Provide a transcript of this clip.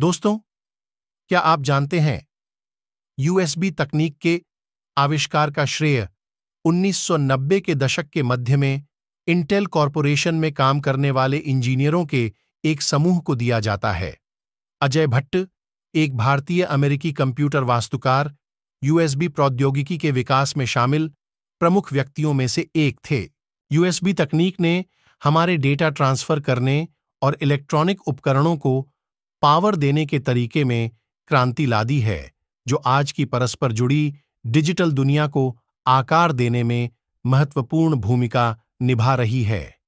दोस्तों क्या आप जानते हैं यूएसबी तकनीक के आविष्कार का श्रेय 1990 के दशक के मध्य में इंटेल कॉरपोरेशन में काम करने वाले इंजीनियरों के एक समूह को दिया जाता है अजय भट्ट एक भारतीय अमेरिकी कंप्यूटर वास्तुकार यूएसबी प्रौद्योगिकी के विकास में शामिल प्रमुख व्यक्तियों में से एक थे यूएसबी तकनीक ने हमारे डेटा ट्रांसफर करने और इलेक्ट्रॉनिक उपकरणों को पावर देने के तरीके में क्रांति ला दी है जो आज की परस्पर जुड़ी डिजिटल दुनिया को आकार देने में महत्वपूर्ण भूमिका निभा रही है